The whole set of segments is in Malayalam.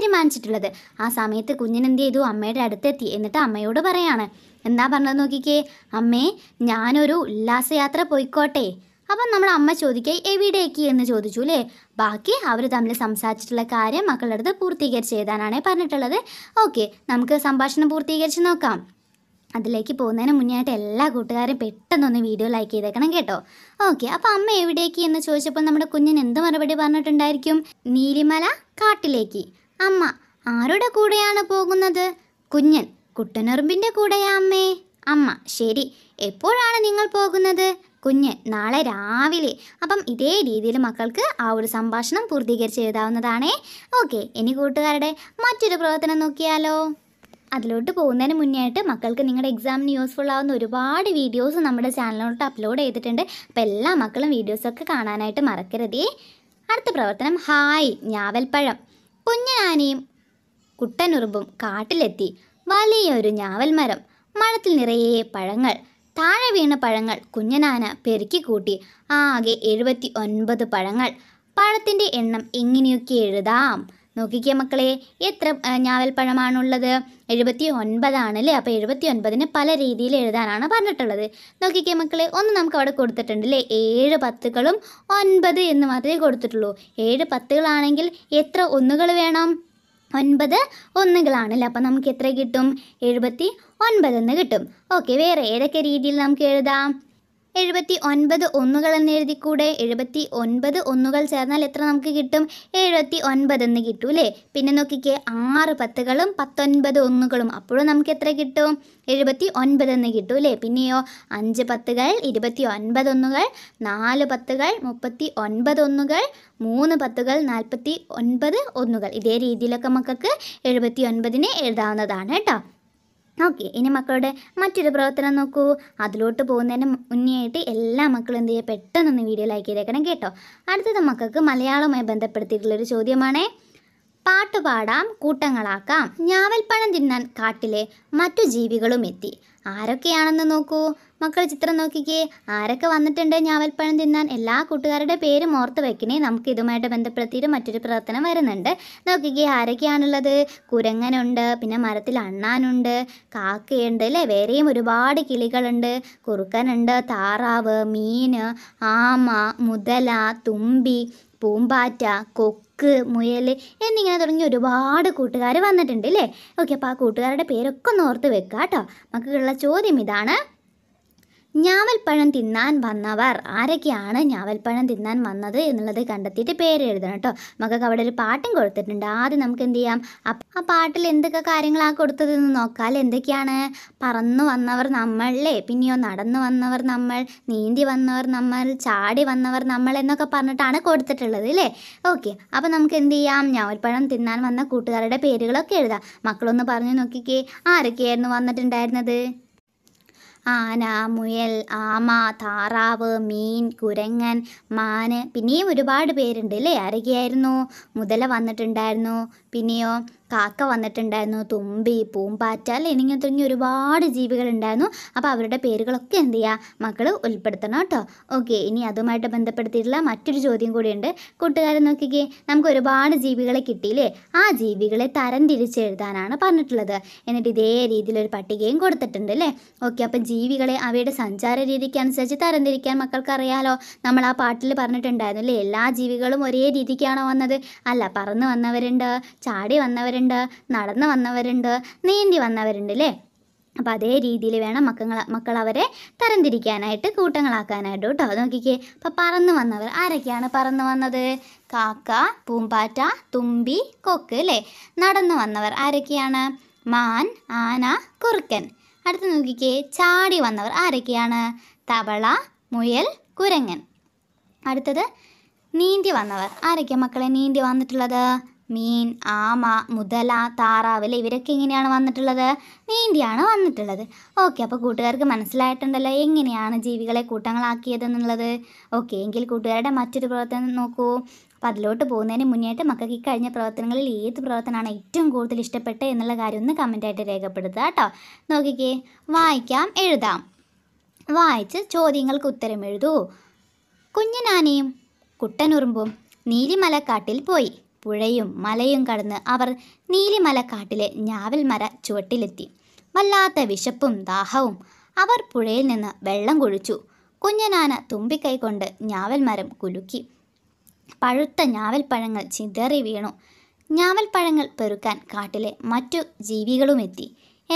തീരുമാനിച്ചിട്ടുള്ളത് ആ സമയത്ത് കുഞ്ഞിനെന്ത് ചെയ്തു അമ്മയുടെ അടുത്തെത്തി എന്നിട്ട് അമ്മയോട് പറയാണ് എന്താ പറഞ്ഞത് നോക്കിക്കേ അമ്മേ ഞാനൊരു ഉല്ലാസയാത്ര പോയിക്കോട്ടെ അപ്പം നമ്മൾ അമ്മ ചോദിക്കുക എവിടേക്ക് എന്ന് ചോദിച്ചു അല്ലേ ബാക്കി അവർ തമ്മിൽ സംസാരിച്ചിട്ടുള്ള കാര്യം മക്കളുടെ അടുത്ത് പൂർത്തീകരിച്ച് എഴുതാനാണ് പറഞ്ഞിട്ടുള്ളത് ഓക്കെ നമുക്ക് സംഭാഷണം പൂർത്തീകരിച്ച് നോക്കാം അതിലേക്ക് പോകുന്നതിന് ആയിട്ട് എല്ലാ കൂട്ടുകാരും പെട്ടെന്നൊന്ന് വീഡിയോ ലൈക്ക് ചെയ്തേക്കണം കേട്ടോ ഓക്കെ അപ്പോൾ അമ്മ എവിടേക്ക് എന്ന് ചോദിച്ചപ്പോൾ നമ്മുടെ കുഞ്ഞിന് എന്ത് മറുപടി പറഞ്ഞിട്ടുണ്ടായിരിക്കും നീലിമല കാട്ടിലേക്ക് അമ്മ ആരുടെ കൂടെയാണ് പോകുന്നത് കുഞ്ഞൻ കുട്ടനെറുമ്പിൻ്റെ കൂടെയാ അമ്മേ അമ്മ ശരി എപ്പോഴാണ് നിങ്ങൾ പോകുന്നത് കുഞ്ഞ് നാളെ രാവിലെ അപ്പം ഇതേ രീതിയിൽ മക്കൾക്ക് ആ ഒരു സംഭാഷണം പൂർത്തീകരിച്ച് എഴുതാവുന്നതാണേ ഓക്കെ ഇനി കൂട്ടുകാരുടെ മറ്റൊരു പ്രവർത്തനം നോക്കിയാലോ അതിലോട്ട് പോകുന്നതിന് മുന്നേ ആയിട്ട് മക്കൾക്ക് നിങ്ങളുടെ എക്സാമിന് യൂസ്ഫുൾ ആവുന്ന ഒരുപാട് വീഡിയോസ് നമ്മുടെ ചാനലിലോട്ട് അപ്ലോഡ് ചെയ്തിട്ടുണ്ട് അപ്പോൾ എല്ലാ മക്കളും വീഡിയോസൊക്കെ കാണാനായിട്ട് മറക്കരുതേ അടുത്ത പ്രവർത്തനം ഹായ് ഞാവൽപ്പഴം കുഞ്ഞനാനയും കുട്ടനുറുമ്പും കാട്ടിലെത്തി വലിയൊരു ഞാവൽ മരം മരത്തിൽ നിറയെ പഴങ്ങൾ താഴെ വീണ പഴങ്ങൾ കുഞ്ഞനാന കൂട്ടി ആകെ എഴുപത്തി ഒൻപത് പഴങ്ങൾ പഴത്തിൻ്റെ എണ്ണം എങ്ങനെയൊക്കെ എഴുതാം നോക്കിക്കുക മക്കളെ എത്ര ഞാവൽപ്പഴമാണുള്ളത് എഴുപത്തി ഒൻപതാണ് അല്ലേ അപ്പോൾ എഴുപത്തി ഒൻപതിന് പല രീതിയിൽ എഴുതാനാണ് പറഞ്ഞിട്ടുള്ളത് നോക്കിക്കുക മക്കളെ ഒന്ന് നമുക്ക് അവിടെ കൊടുത്തിട്ടുണ്ട് അല്ലേ ഏഴ് പത്തുകളും ഒൻപത് എന്ന് മാത്രമേ കൊടുത്തിട്ടുള്ളൂ ഏഴ് പത്തുകളാണെങ്കിൽ എത്ര ഒന്നുകൾ വേണം ഒൻപത് ഒന്നുകളാണല്ലേ അപ്പം നമുക്ക് എത്ര കിട്ടും എഴുപത്തി ഒൻപതെന്ന് കിട്ടും ഓക്കെ വേറെ ഏതൊക്കെ രീതിയിൽ നമുക്ക് എഴുതാം എഴുപത്തി ഒൻപത് ഒന്നുകൾ എന്ന് എഴുതി കൂടെ എഴുപത്തി ഒൻപത് ഒന്നുകൾ ചേർന്നാൽ എത്ര നമുക്ക് കിട്ടും എഴുപത്തി ഒൻപത് എന്ന് കിട്ടും അല്ലേ പിന്നെ നോക്കിക്കേ ആറ് പത്തുകളും പത്തൊൻപത് ഒന്നുകളും അപ്പോഴും നമുക്ക് എത്ര കിട്ടും എഴുപത്തി ഒൻപത് എന്ന് കിട്ടും അല്ലേ പിന്നെയോ അഞ്ച് പത്തുകൾ ഇരുപത്തി ഒൻപത് ഒന്നുകൾ നാല് പത്തുകൾ മുപ്പത്തി ഒൻപത് ഒന്നുകൾ മൂന്ന് പത്തുകൾ നാൽപ്പത്തി ഒൻപത് ഒന്നുകൾ ഇതേ രീതിയിലൊക്കെ മക്കൾക്ക് എഴുപത്തി ഒൻപതിനെ എഴുതാവുന്നതാണ് കേട്ടോ ഓക്കെ ഇനി മക്കളുടെ മറ്റൊരു പ്രവർത്തനം നോക്കൂ അതിലോട്ട് പോകുന്നതിന് മുന്നേയായിട്ട് എല്ലാ മക്കളും എന്ത് ചെയ്യുക പെട്ടെന്നൊന്ന് വീഡിയോ ലൈക്ക് ചെയ്തേക്കണം കേട്ടോ അടുത്തത് മക്കൾക്ക് മലയാളവുമായി ബന്ധപ്പെടുത്തിയിട്ടുള്ളൊരു ചോദ്യമാണേ പാട്ടുപാടാം കൂട്ടങ്ങളാക്കാം ഞാവൽപ്പഴം തിന്നാൻ കാട്ടിലെ മറ്റു ജീവികളും എത്തി ആരൊക്കെയാണെന്ന് നോക്കൂ മക്കൾ ചിത്രം നോക്കിക്കേ ആരൊക്കെ വന്നിട്ടുണ്ട് ഞാവൽപ്പഴം തിന്നാൻ എല്ലാ കൂട്ടുകാരുടെ പേരും ഓർത്ത് വെക്കണേ നമുക്ക് ഇതുമായിട്ട് ബന്ധപ്പെടുത്തിയിട്ട് മറ്റൊരു പ്രവർത്തനം വരുന്നുണ്ട് നോക്കിക്കേ ആരൊക്കെയാണുള്ളത് കുരങ്ങനുണ്ട് പിന്നെ മരത്തിൽ അണ്ണാനുണ്ട് കാക്കയുണ്ട് അല്ലേ വേറെയും ഒരുപാട് കിളികളുണ്ട് കുറുക്കനുണ്ട് താറാവ് മീൻ ആമ മുതല തുമ്പി പൂമ്പാറ്റ കൊക്ക് കൊക്ക് മുയൽ എന്നിങ്ങനെ തുടങ്ങി ഒരുപാട് കൂട്ടുകാർ വന്നിട്ടുണ്ട് അല്ലേ ഓക്കെ അപ്പോൾ ആ കൂട്ടുകാരുടെ പേരൊക്കെ ഒന്ന് ഓർത്ത് വെക്കുക കേട്ടോ നമുക്കുള്ള ചോദ്യം ഇതാണ് ഞാവൽപ്പഴം തിന്നാൻ വന്നവർ ആരൊക്കെയാണ് ഞാവൽപ്പഴം തിന്നാൻ വന്നത് എന്നുള്ളത് കണ്ടെത്തിയിട്ട് പേര് എഴുതണം കേട്ടോ മക്കൾക്ക് അവിടെ ഒരു പാട്ടും കൊടുത്തിട്ടുണ്ട് ആദ്യം നമുക്ക് എന്ത് ചെയ്യാം ആ പാട്ടിൽ എന്തൊക്കെ കാര്യങ്ങളാണ് കൊടുത്തതെന്ന് നോക്കാൽ എന്തൊക്കെയാണ് പറന്നു വന്നവർ നമ്മളല്ലേ പിന്നെയോ നടന്നു വന്നവർ നമ്മൾ നീന്തി വന്നവർ നമ്മൾ ചാടി വന്നവർ നമ്മൾ എന്നൊക്കെ പറഞ്ഞിട്ടാണ് കൊടുത്തിട്ടുള്ളത് അല്ലേ ഓക്കെ അപ്പോൾ നമുക്ക് എന്ത് ചെയ്യാം ഞാവൽപ്പഴം തിന്നാൻ വന്ന കൂട്ടുകാരുടെ പേരുകളൊക്കെ എഴുതാം മക്കളൊന്ന് പറഞ്ഞു നോക്കിക്കേ ആരൊക്കെയായിരുന്നു വന്നിട്ടുണ്ടായിരുന്നത് ആന മുയൽ ആമ താറാവ് മീൻ കുരങ്ങൻ മാന് പിന്നെയും ഒരുപാട് പേരുണ്ട് അല്ലേ ആരൊക്കെയായിരുന്നു മുതല വന്നിട്ടുണ്ടായിരുന്നു പിന്നെയോ കാക്ക വന്നിട്ടുണ്ടായിരുന്നു തുമ്പി പൂമ്പാറ്റ ഇനി തുടങ്ങി ഒരുപാട് ജീവികളുണ്ടായിരുന്നു അപ്പോൾ അവരുടെ പേരുകളൊക്കെ എന്ത് ചെയ്യുക മക്കൾ ഉൾപ്പെടുത്തണം കേട്ടോ ഓക്കെ ഇനി അതുമായിട്ട് ബന്ധപ്പെടുത്തിയിട്ടുള്ള മറ്റൊരു ചോദ്യം കൂടിയുണ്ട് കൂട്ടുകാരെ നോക്കിക്കേ നമുക്ക് ഒരുപാട് ജീവികളെ കിട്ടിയില്ലേ ആ ജീവികളെ തരം തിരിച്ചെഴുതാനാണ് പറഞ്ഞിട്ടുള്ളത് എന്നിട്ട് ഇതേ രീതിയിലൊരു പട്ടികയും കൊടുത്തിട്ടുണ്ട് അല്ലേ ഓക്കെ അപ്പോൾ ജീവികളെ അവയുടെ സഞ്ചാര രീതിക്ക് അനുസരിച്ച് തരംതിരിക്കാൻ മക്കൾക്ക് അറിയാലോ നമ്മൾ ആ പാട്ടിൽ പറഞ്ഞിട്ടുണ്ടായിരുന്നു അല്ലേ എല്ലാ ജീവികളും ഒരേ രീതിക്കാണോ വന്നത് അല്ല പറന്ന് വന്നവരുണ്ട് ചാടി വന്നവരുണ്ട് വന്നവരുണ്ട് നടന്നു വന്നവരുണ്ട് നീന്തി വന്നവരുണ്ട് അല്ലേ അപ്പോൾ അതേ രീതിയിൽ വേണം മക്കൾ മക്കൾ അവരെ തരംതിരിക്കാനായിട്ട് കൂട്ടങ്ങളാക്കാനായിട്ട് കേട്ടോ നോക്കിക്കേ അപ്പോൾ പറന്ന് വന്നവർ ആരൊക്കെയാണ് പറന്ന് വന്നത് കാക്ക പൂമ്പാറ്റ തുമ്പി കൊക്ക് അല്ലേ നടന്നു വന്നവർ ആരൊക്കെയാണ് മാൻ ആന കുറുക്കൻ അടുത്ത് നോക്കിക്കേ ചാടി വന്നവർ ആരൊക്കെയാണ് തവള മുയൽ കുരങ്ങൻ അടുത്തത് നീന്തി വന്നവർ ആരൊക്കെയാണ് മക്കളെ നീന്തി വന്നിട്ടുള്ളത് മീൻ ആമ മുതല താറാവ് അല്ലേ ഇവരൊക്കെ എങ്ങനെയാണ് വന്നിട്ടുള്ളത് നീണ്ടിയാണ് വന്നിട്ടുള്ളത് ഓക്കെ അപ്പോൾ കൂട്ടുകാർക്ക് മനസ്സിലായിട്ടുണ്ടല്ലോ എങ്ങനെയാണ് ജീവികളെ കൂട്ടങ്ങളാക്കിയതെന്നുള്ളത് ഓക്കെ എങ്കിൽ കൂട്ടുകാരുടെ മറ്റൊരു പ്രവർത്തനം നോക്കൂ അപ്പോൾ അതിലോട്ട് പോകുന്നതിന് മുന്നേറ്റം മക്കൾക്ക് ഈ കഴിഞ്ഞ പ്രവർത്തനങ്ങളിൽ ഏത് പ്രവർത്തനമാണ് ഏറ്റവും കൂടുതൽ ഇഷ്ടപ്പെട്ടത് എന്നുള്ള കാര്യം ഒന്ന് കമൻറ്റായിട്ട് രേഖപ്പെടുത്തുക കേട്ടോ നോക്കിക്കേ വായിക്കാം എഴുതാം വായിച്ച് ചോദ്യങ്ങൾക്ക് ഉത്തരം എഴുതൂ കുഞ്ഞനാനയും കുട്ടനുറുമ്പും നീലിമലക്കാട്ടിൽ പോയി പുഴയും മലയും കടന്ന് അവർ നീലിമലക്കാട്ടിലെ ഞാവൽ മര ചുവട്ടിലെത്തി വല്ലാത്ത വിശപ്പും ദാഹവും അവർ പുഴയിൽ നിന്ന് വെള്ളം കുഴിച്ചു കുഞ്ഞനാന തുമ്പിക്കൈ കൊണ്ട് ഞാവൽ മരം കുലുക്കി പഴുത്ത ഞാവൽപ്പഴങ്ങൾ ചിതറി വീണു ഞാവൽപ്പഴങ്ങൾ പെറുക്കാൻ കാട്ടിലെ മറ്റു ജീവികളുമെത്തി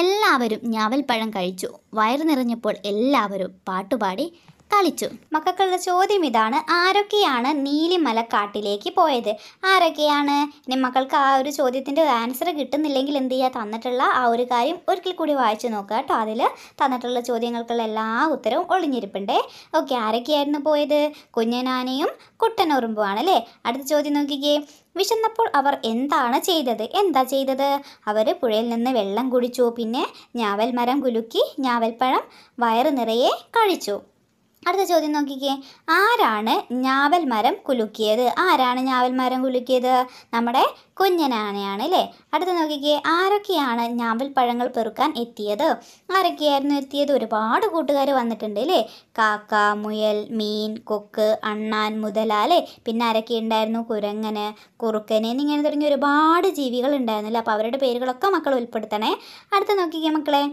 എല്ലാവരും ഞാവൽപ്പഴം കഴിച്ചു വയറു നിറഞ്ഞപ്പോൾ എല്ലാവരും പാട്ടുപാടി കളിച്ചു മക്കൾക്കുള്ള ചോദ്യം ഇതാണ് ആരൊക്കെയാണ് നീലിമല കാട്ടിലേക്ക് പോയത് ആരൊക്കെയാണ് ഇനി മക്കൾക്ക് ആ ഒരു ചോദ്യത്തിൻ്റെ ആൻസർ കിട്ടുന്നില്ലെങ്കിൽ എന്ത് ചെയ്യുക തന്നിട്ടുള്ള ആ ഒരു കാര്യം ഒരിക്കൽ കൂടി വായിച്ചു നോക്കുക കേട്ടോ അതിൽ തന്നിട്ടുള്ള ചോദ്യങ്ങൾക്കുള്ള എല്ലാ ഉത്തരവും ഒളിഞ്ഞിരിപ്പുണ്ടേ ഓക്കെ ആരൊക്കെയായിരുന്നു പോയത് കുഞ്ഞനാനയും കുട്ടനുറുമ്പുമാണ് അല്ലേ അടുത്ത ചോദ്യം നോക്കിക്കേ വിശന്നപ്പോൾ അവർ എന്താണ് ചെയ്തത് എന്താ ചെയ്തത് അവർ പുഴയിൽ നിന്ന് വെള്ളം കുടിച്ചു പിന്നെ ഞാവൽ മരം കുലുക്കി ഞാവൽപ്പഴം വയറ് നിറയെ കഴിച്ചു അടുത്ത ചോദ്യം നോക്കിക്കേ ആരാണ് ഞാവൽ മരം കുലുക്കിയത് ആരാണ് ഞാവൽ മരം കുലുക്കിയത് നമ്മുടെ കുഞ്ഞനാനയാണ് അല്ലേ അടുത്ത നോക്കിക്കേ ആരൊക്കെയാണ് ഞാവൽ പഴങ്ങൾ പെറുക്കാൻ എത്തിയത് ആരൊക്കെയായിരുന്നു എത്തിയത് ഒരുപാട് കൂട്ടുകാർ വന്നിട്ടുണ്ട് അല്ലേ കാക്ക മുയൽ മീൻ കൊക്ക് അണ്ണാൻ മുതല അല്ലേ പിന്നെ ആരൊക്കെ ഉണ്ടായിരുന്നു കുരങ്ങന് കുറുക്കന് എന്നിങ്ങനെ തുടങ്ങിയ ഒരുപാട് ജീവികൾ ഉണ്ടായിരുന്നില്ല അപ്പോൾ അവരുടെ പേരുകളൊക്കെ മക്കൾ ഉൾപ്പെടുത്തണേ അടുത്ത നോക്കിക്കേ മക്കളെ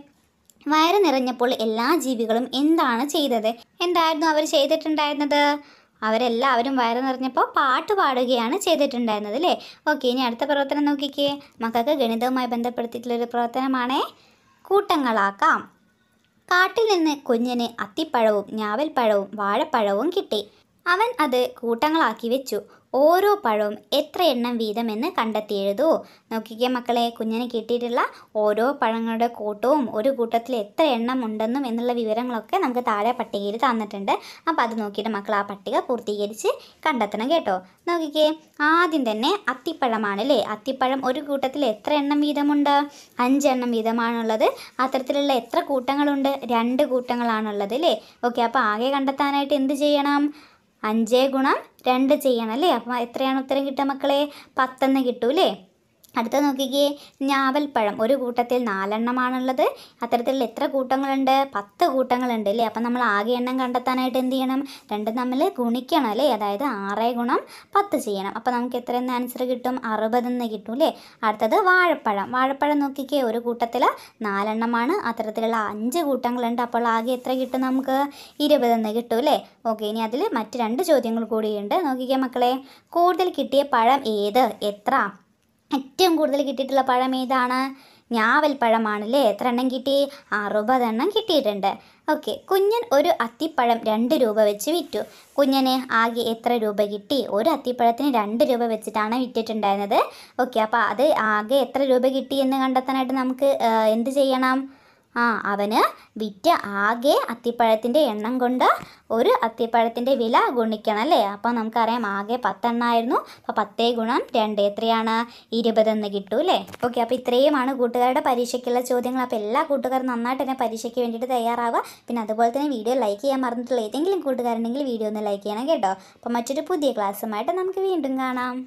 വയറ് നിറഞ്ഞപ്പോൾ എല്ലാ ജീവികളും എന്താണ് ചെയ്തത് എന്തായിരുന്നു അവർ ചെയ്തിട്ടുണ്ടായിരുന്നത് അവരെല്ലാവരും വയറ് നിറഞ്ഞപ്പോൾ പാട്ട് പാടുകയാണ് ചെയ്തിട്ടുണ്ടായിരുന്നത് അല്ലേ ഓക്കെ ഇനി അടുത്ത പ്രവർത്തനം നോക്കിക്കേ മക്കൾക്ക് ഗണിതവുമായി ബന്ധപ്പെടുത്തിയിട്ടുള്ളൊരു പ്രവർത്തനമാണേ കൂട്ടങ്ങളാക്കാം കാട്ടിൽ നിന്ന് കുഞ്ഞിന് അത്തിപ്പഴവും ഞാവൽപ്പഴവും വാഴപ്പഴവും കിട്ടി അവൻ അത് കൂട്ടങ്ങളാക്കി വെച്ചു ഓരോ പഴവും എത്ര എണ്ണം വീതമെന്ന് കണ്ടെത്തി നോക്കിക്കേ മക്കളെ കുഞ്ഞിന് കിട്ടിയിട്ടുള്ള ഓരോ പഴങ്ങളുടെ കൂട്ടവും ഒരു കൂട്ടത്തിൽ എത്ര എണ്ണം ഉണ്ടെന്നും എന്നുള്ള വിവരങ്ങളൊക്കെ നമുക്ക് താഴെ പട്ടികയിൽ തന്നിട്ടുണ്ട് അപ്പോൾ അത് നോക്കിയിട്ട് മക്കൾ ആ പട്ടിക പൂർത്തീകരിച്ച് കണ്ടെത്തണം കേട്ടോ നോക്കിക്കേ ആദ്യം തന്നെ അത്തിപ്പഴമാണ് അല്ലേ അത്തിപ്പഴം ഒരു കൂട്ടത്തിൽ എത്ര എണ്ണം വീതമുണ്ട് അഞ്ചെണ്ണം വീതമാണുള്ളത് അത്തരത്തിലുള്ള എത്ര കൂട്ടങ്ങളുണ്ട് രണ്ട് കൂട്ടങ്ങളാണുള്ളത് അല്ലേ ഓക്കെ അപ്പോൾ ആകെ കണ്ടെത്താനായിട്ട് എന്ത് ചെയ്യണം അഞ്ച് ഗുണം രണ്ട് ചെയ്യണം അല്ലേ അപ്പം എത്രയാണ് ഉത്തരം കിട്ടുക മക്കളെ പത്തെന്ന് കിട്ടൂല്ലേ അടുത്ത നോക്കിക്കേ ഞാവൽപ്പഴം ഒരു കൂട്ടത്തിൽ നാലെണ്ണമാണുള്ളത് അത്തരത്തിൽ എത്ര കൂട്ടങ്ങളുണ്ട് പത്ത് കൂട്ടങ്ങളുണ്ട് അല്ലേ അപ്പം നമ്മൾ ആകെ എണ്ണം കണ്ടെത്താനായിട്ട് എന്ത് ചെയ്യണം രണ്ടും തമ്മിൽ ഗുണിക്കണം അല്ലേ അതായത് ആറ് ഗുണം പത്ത് ചെയ്യണം അപ്പോൾ നമുക്ക് എത്ര എന്ന് ആൻസർ കിട്ടും അറുപതെന്ന് കിട്ടും അല്ലേ അടുത്തത് വാഴപ്പഴം വാഴപ്പഴം നോക്കിക്കേ ഒരു കൂട്ടത്തിൽ നാലെണ്ണമാണ് അത്തരത്തിലുള്ള അഞ്ച് കൂട്ടങ്ങളുണ്ട് അപ്പോൾ ആകെ എത്ര കിട്ടും നമുക്ക് ഇരുപതെന്ന് കിട്ടും അല്ലേ ഓക്കെ ഇനി അതിൽ മറ്റ് രണ്ട് ചോദ്യങ്ങൾ കൂടിയുണ്ട് നോക്കിക്കേ മക്കളെ കൂടുതൽ കിട്ടിയ പഴം ഏത് എത്ര ഏറ്റവും കൂടുതൽ കിട്ടിയിട്ടുള്ള പഴം ഏതാണ് ഞാവൽ പഴമാണല്ലേ എത്ര എണ്ണം കിട്ടി അറുപതെണ്ണം കിട്ടിയിട്ടുണ്ട് ഓക്കെ കുഞ്ഞൻ ഒരു അത്തിപ്പഴം രണ്ട് രൂപ വെച്ച് വിറ്റു കുഞ്ഞന് ആകെ എത്ര രൂപ കിട്ടി ഒരു അത്തിപ്പഴത്തിന് രണ്ട് രൂപ വെച്ചിട്ടാണ് വിറ്റിട്ടുണ്ടായിരുന്നത് ഓക്കെ അപ്പോൾ അത് ആകെ എത്ര രൂപ കിട്ടി എന്ന് കണ്ടെത്താനായിട്ട് നമുക്ക് എന്ത് ചെയ്യണം ആ അവന് വിറ്റ ആകെ അത്തിപ്പഴത്തിൻ്റെ എണ്ണം കൊണ്ട് ഒരു അത്തിപ്പഴത്തിൻ്റെ വില ഗുണിക്കണം അല്ലേ അപ്പോൾ നമുക്കറിയാം ആകെ പത്തെണ്ണമായിരുന്നു അപ്പോൾ പത്തേ ഗുണം രണ്ട് എത്രയാണ് ഇരുപതെന്ന് കിട്ടും അല്ലേ ഓക്കെ അപ്പോൾ ഇത്രയുമാണ് കൂട്ടുകാരുടെ പരീക്ഷയ്ക്കുള്ള ചോദ്യങ്ങൾ അപ്പോൾ എല്ലാ കൂട്ടുകാരും നന്നായിട്ട് തന്നെ പരീക്ഷയ്ക്ക് വേണ്ടിയിട്ട് തയ്യാറാവുക പിന്നെ അതുപോലെ തന്നെ വീഡിയോ ലൈക്ക് ചെയ്യാൻ മറന്നിട്ടുള്ള ഏതെങ്കിലും കൂട്ടുകാരുണ്ടെങ്കിൽ വീഡിയോ ഒന്ന് ലൈക്ക് ചെയ്യണം കേട്ടോ അപ്പോൾ മറ്റൊരു പുതിയ ക്ലാസ്സുമായിട്ട് നമുക്ക് വീണ്ടും കാണാം